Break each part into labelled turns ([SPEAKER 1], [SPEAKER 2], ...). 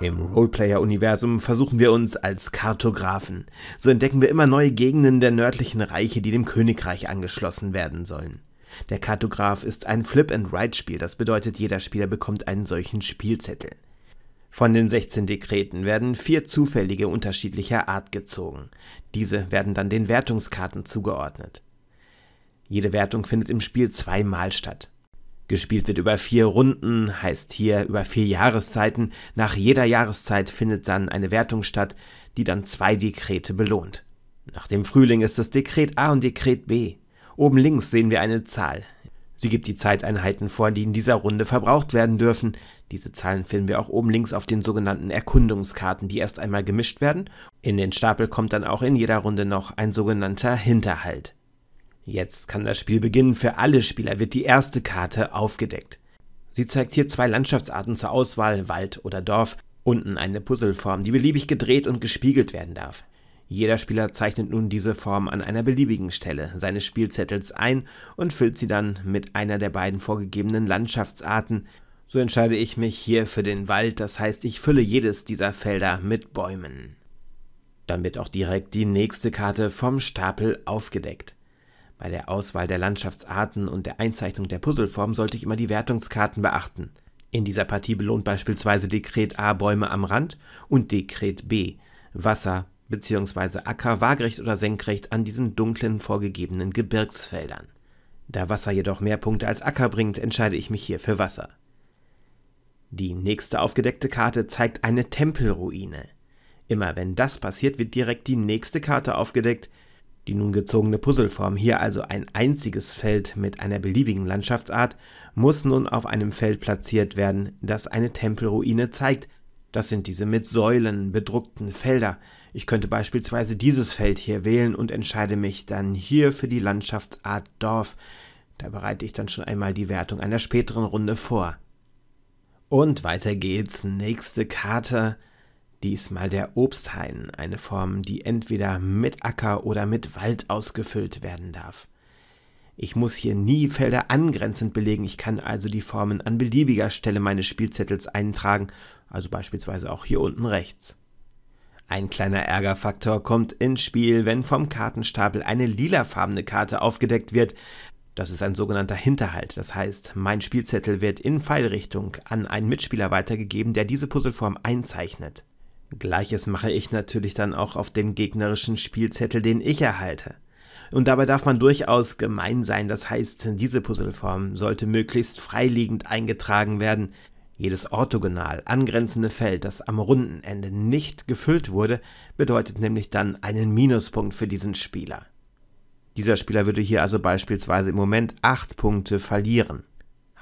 [SPEAKER 1] Im Roleplayer-Universum versuchen wir uns als Kartografen. So entdecken wir immer neue Gegenden der nördlichen Reiche, die dem Königreich angeschlossen werden sollen. Der Kartograf ist ein Flip-and-Write-Spiel, das bedeutet, jeder Spieler bekommt einen solchen Spielzettel. Von den 16 Dekreten werden vier zufällige unterschiedlicher Art gezogen. Diese werden dann den Wertungskarten zugeordnet. Jede Wertung findet im Spiel zweimal statt. Gespielt wird über vier Runden, heißt hier über vier Jahreszeiten. Nach jeder Jahreszeit findet dann eine Wertung statt, die dann zwei Dekrete belohnt. Nach dem Frühling ist es Dekret A und Dekret B. Oben links sehen wir eine Zahl. Sie gibt die Zeiteinheiten vor, die in dieser Runde verbraucht werden dürfen. Diese Zahlen finden wir auch oben links auf den sogenannten Erkundungskarten, die erst einmal gemischt werden. In den Stapel kommt dann auch in jeder Runde noch ein sogenannter Hinterhalt. Jetzt kann das Spiel beginnen. Für alle Spieler wird die erste Karte aufgedeckt. Sie zeigt hier zwei Landschaftsarten zur Auswahl, Wald oder Dorf, unten eine Puzzleform, die beliebig gedreht und gespiegelt werden darf. Jeder Spieler zeichnet nun diese Form an einer beliebigen Stelle seines Spielzettels ein und füllt sie dann mit einer der beiden vorgegebenen Landschaftsarten. So entscheide ich mich hier für den Wald, das heißt, ich fülle jedes dieser Felder mit Bäumen. Dann wird auch direkt die nächste Karte vom Stapel aufgedeckt. Bei der Auswahl der Landschaftsarten und der Einzeichnung der Puzzleform sollte ich immer die Wertungskarten beachten. In dieser Partie belohnt beispielsweise Dekret A Bäume am Rand und Dekret B Wasser bzw. Acker waagrecht oder senkrecht an diesen dunklen vorgegebenen Gebirgsfeldern. Da Wasser jedoch mehr Punkte als Acker bringt, entscheide ich mich hier für Wasser. Die nächste aufgedeckte Karte zeigt eine Tempelruine. Immer wenn das passiert, wird direkt die nächste Karte aufgedeckt, die nun gezogene Puzzleform, hier also ein einziges Feld mit einer beliebigen Landschaftsart, muss nun auf einem Feld platziert werden, das eine Tempelruine zeigt. Das sind diese mit Säulen bedruckten Felder. Ich könnte beispielsweise dieses Feld hier wählen und entscheide mich dann hier für die Landschaftsart Dorf. Da bereite ich dann schon einmal die Wertung einer späteren Runde vor. Und weiter geht's. Nächste Karte. Diesmal der Obsthain, eine Form, die entweder mit Acker oder mit Wald ausgefüllt werden darf. Ich muss hier nie Felder angrenzend belegen, ich kann also die Formen an beliebiger Stelle meines Spielzettels eintragen, also beispielsweise auch hier unten rechts. Ein kleiner Ärgerfaktor kommt ins Spiel, wenn vom Kartenstapel eine lilafarbene Karte aufgedeckt wird. Das ist ein sogenannter Hinterhalt, das heißt, mein Spielzettel wird in Pfeilrichtung an einen Mitspieler weitergegeben, der diese Puzzleform einzeichnet. Gleiches mache ich natürlich dann auch auf den gegnerischen Spielzettel, den ich erhalte. Und dabei darf man durchaus gemein sein, das heißt, diese Puzzleform sollte möglichst freiliegend eingetragen werden. Jedes orthogonal angrenzende Feld, das am Rundenende nicht gefüllt wurde, bedeutet nämlich dann einen Minuspunkt für diesen Spieler. Dieser Spieler würde hier also beispielsweise im Moment 8 Punkte verlieren.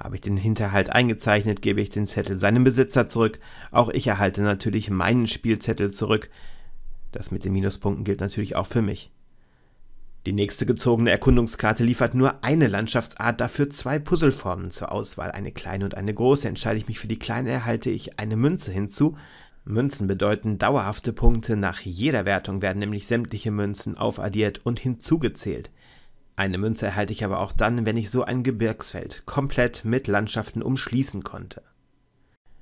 [SPEAKER 1] Habe ich den Hinterhalt eingezeichnet, gebe ich den Zettel seinem Besitzer zurück. Auch ich erhalte natürlich meinen Spielzettel zurück. Das mit den Minuspunkten gilt natürlich auch für mich. Die nächste gezogene Erkundungskarte liefert nur eine Landschaftsart, dafür zwei Puzzleformen zur Auswahl, eine kleine und eine große. Entscheide ich mich für die kleine, erhalte ich eine Münze hinzu. Münzen bedeuten dauerhafte Punkte. Nach jeder Wertung werden nämlich sämtliche Münzen aufaddiert und hinzugezählt. Eine Münze erhalte ich aber auch dann, wenn ich so ein Gebirgsfeld komplett mit Landschaften umschließen konnte.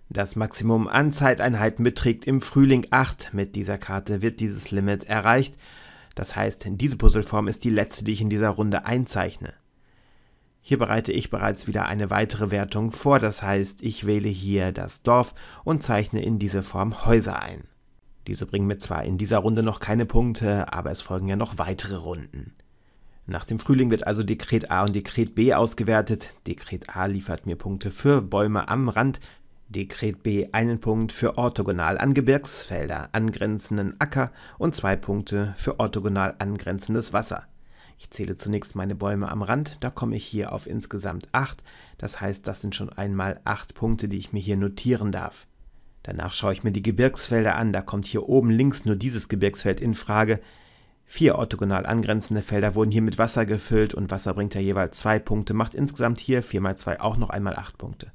[SPEAKER 1] Das Maximum an Zeiteinheiten beträgt im Frühling 8. Mit dieser Karte wird dieses Limit erreicht. Das heißt, diese Puzzleform ist die letzte, die ich in dieser Runde einzeichne. Hier bereite ich bereits wieder eine weitere Wertung vor, das heißt, ich wähle hier das Dorf und zeichne in diese Form Häuser ein. Diese bringen mir zwar in dieser Runde noch keine Punkte, aber es folgen ja noch weitere Runden. Nach dem Frühling wird also Dekret A und Dekret B ausgewertet. Dekret A liefert mir Punkte für Bäume am Rand, Dekret B einen Punkt für orthogonal an Gebirgsfelder angrenzenden Acker und zwei Punkte für orthogonal angrenzendes Wasser. Ich zähle zunächst meine Bäume am Rand, da komme ich hier auf insgesamt 8, das heißt, das sind schon einmal 8 Punkte, die ich mir hier notieren darf. Danach schaue ich mir die Gebirgsfelder an, da kommt hier oben links nur dieses Gebirgsfeld in Frage, Vier orthogonal angrenzende Felder wurden hier mit Wasser gefüllt und Wasser bringt ja jeweils zwei Punkte, macht insgesamt hier 4 mal 2 auch noch einmal 8 Punkte.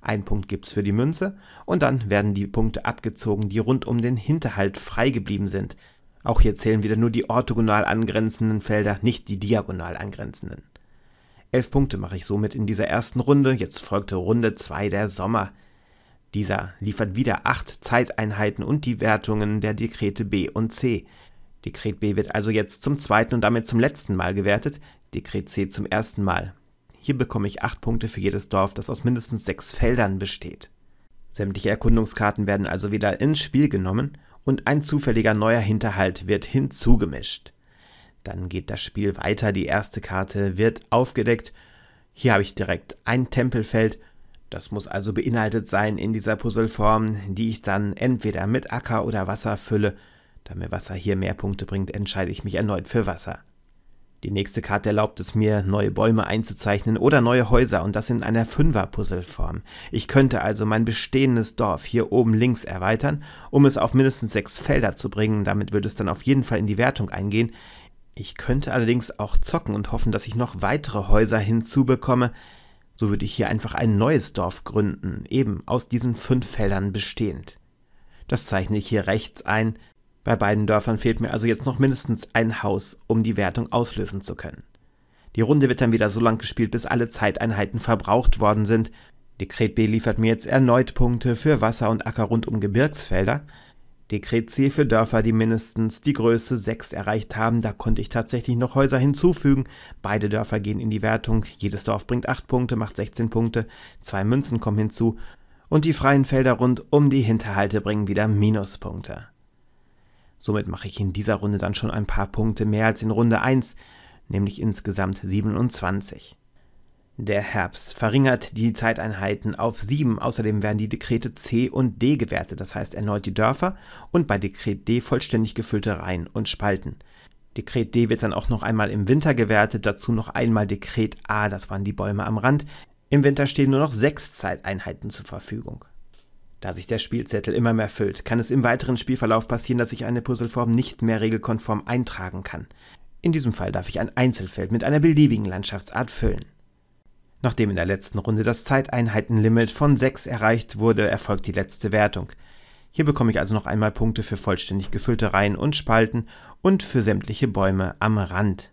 [SPEAKER 1] Ein Punkt gibt's für die Münze und dann werden die Punkte abgezogen, die rund um den Hinterhalt frei geblieben sind. Auch hier zählen wieder nur die orthogonal angrenzenden Felder, nicht die diagonal angrenzenden. Elf Punkte mache ich somit in dieser ersten Runde, jetzt folgte Runde 2 der Sommer. Dieser liefert wieder acht Zeiteinheiten und die Wertungen der Dekrete B und C. Dekret B wird also jetzt zum zweiten und damit zum letzten Mal gewertet, Dekret C zum ersten Mal. Hier bekomme ich 8 Punkte für jedes Dorf, das aus mindestens 6 Feldern besteht. Sämtliche Erkundungskarten werden also wieder ins Spiel genommen und ein zufälliger neuer Hinterhalt wird hinzugemischt. Dann geht das Spiel weiter, die erste Karte wird aufgedeckt. Hier habe ich direkt ein Tempelfeld, das muss also beinhaltet sein in dieser Puzzleform, die ich dann entweder mit Acker oder Wasser fülle da mir Wasser hier mehr Punkte bringt, entscheide ich mich erneut für Wasser. Die nächste Karte erlaubt es mir, neue Bäume einzuzeichnen oder neue Häuser und das in einer fünfer puzzle Ich könnte also mein bestehendes Dorf hier oben links erweitern, um es auf mindestens sechs Felder zu bringen, damit würde es dann auf jeden Fall in die Wertung eingehen. Ich könnte allerdings auch zocken und hoffen, dass ich noch weitere Häuser hinzubekomme. So würde ich hier einfach ein neues Dorf gründen, eben aus diesen fünf Feldern bestehend. Das zeichne ich hier rechts ein, bei beiden Dörfern fehlt mir also jetzt noch mindestens ein Haus, um die Wertung auslösen zu können. Die Runde wird dann wieder so lang gespielt, bis alle Zeiteinheiten verbraucht worden sind. Dekret B liefert mir jetzt erneut Punkte für Wasser und Acker rund um Gebirgsfelder. Dekret C für Dörfer, die mindestens die Größe 6 erreicht haben. Da konnte ich tatsächlich noch Häuser hinzufügen. Beide Dörfer gehen in die Wertung. Jedes Dorf bringt 8 Punkte, macht 16 Punkte. Zwei Münzen kommen hinzu. Und die freien Felder rund um die Hinterhalte bringen wieder Minuspunkte. Somit mache ich in dieser Runde dann schon ein paar Punkte mehr als in Runde 1, nämlich insgesamt 27. Der Herbst verringert die Zeiteinheiten auf 7. Außerdem werden die Dekrete C und D gewertet, das heißt erneut die Dörfer und bei Dekret D vollständig gefüllte Reihen und Spalten. Dekret D wird dann auch noch einmal im Winter gewertet, dazu noch einmal Dekret A, das waren die Bäume am Rand. Im Winter stehen nur noch 6 Zeiteinheiten zur Verfügung. Da sich der Spielzettel immer mehr füllt, kann es im weiteren Spielverlauf passieren, dass ich eine Puzzleform nicht mehr regelkonform eintragen kann. In diesem Fall darf ich ein Einzelfeld mit einer beliebigen Landschaftsart füllen. Nachdem in der letzten Runde das Zeiteinheitenlimit von 6 erreicht wurde, erfolgt die letzte Wertung. Hier bekomme ich also noch einmal Punkte für vollständig gefüllte Reihen und Spalten und für sämtliche Bäume am Rand.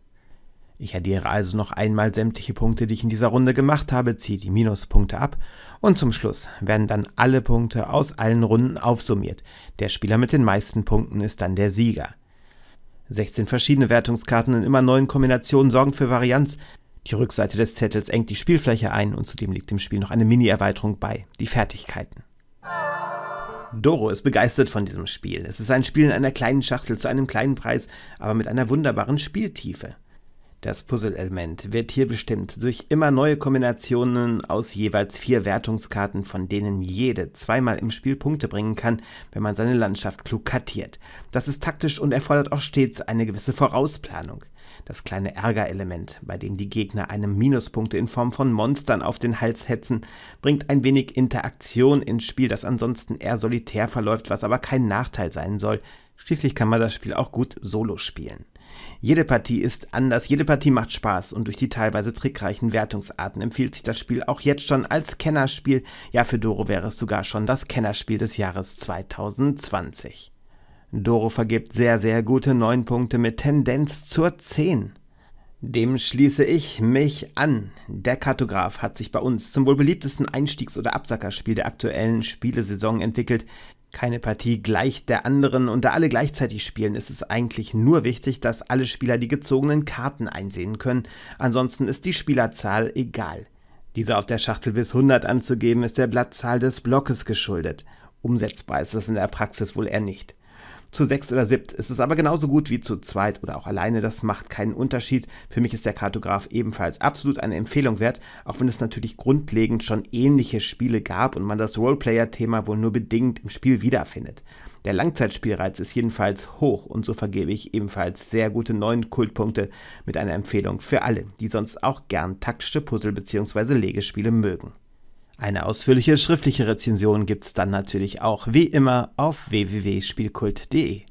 [SPEAKER 1] Ich addiere also noch einmal sämtliche Punkte, die ich in dieser Runde gemacht habe, ziehe die Minuspunkte ab und zum Schluss werden dann alle Punkte aus allen Runden aufsummiert. Der Spieler mit den meisten Punkten ist dann der Sieger. 16 verschiedene Wertungskarten in immer neuen Kombinationen sorgen für Varianz. Die Rückseite des Zettels engt die Spielfläche ein und zudem liegt dem Spiel noch eine Mini-Erweiterung bei, die Fertigkeiten. Doro ist begeistert von diesem Spiel. Es ist ein Spiel in einer kleinen Schachtel zu einem kleinen Preis, aber mit einer wunderbaren Spieltiefe. Das Puzzle-Element wird hier bestimmt durch immer neue Kombinationen aus jeweils vier Wertungskarten, von denen jede zweimal im Spiel Punkte bringen kann, wenn man seine Landschaft klug kartiert. Das ist taktisch und erfordert auch stets eine gewisse Vorausplanung. Das kleine Ärgerelement, bei dem die Gegner einem Minuspunkte in Form von Monstern auf den Hals hetzen, bringt ein wenig Interaktion ins Spiel, das ansonsten eher solitär verläuft, was aber kein Nachteil sein soll. Schließlich kann man das Spiel auch gut solo spielen. Jede Partie ist anders, jede Partie macht Spaß und durch die teilweise trickreichen Wertungsarten empfiehlt sich das Spiel auch jetzt schon als Kennerspiel. Ja, für Doro wäre es sogar schon das Kennerspiel des Jahres 2020. Doro vergibt sehr, sehr gute 9 Punkte mit Tendenz zur 10. Dem schließe ich mich an. Der Kartograf hat sich bei uns zum wohl beliebtesten Einstiegs- oder Absackerspiel der aktuellen Spielesaison entwickelt. Keine Partie gleicht der anderen und da alle gleichzeitig spielen, ist es eigentlich nur wichtig, dass alle Spieler die gezogenen Karten einsehen können. Ansonsten ist die Spielerzahl egal. Diese auf der Schachtel bis 100 anzugeben, ist der Blattzahl des Blockes geschuldet. Umsetzbar ist das in der Praxis wohl eher nicht. Zu sechs oder siebt ist es aber genauso gut wie zu zweit oder auch alleine. Das macht keinen Unterschied. Für mich ist der Kartograf ebenfalls absolut eine Empfehlung wert, auch wenn es natürlich grundlegend schon ähnliche Spiele gab und man das Roleplayer-Thema wohl nur bedingt im Spiel wiederfindet. Der Langzeitspielreiz ist jedenfalls hoch und so vergebe ich ebenfalls sehr gute neun Kultpunkte mit einer Empfehlung für alle, die sonst auch gern taktische Puzzle bzw. Legespiele mögen. Eine ausführliche schriftliche Rezension gibt's dann natürlich auch wie immer auf www.spielkult.de.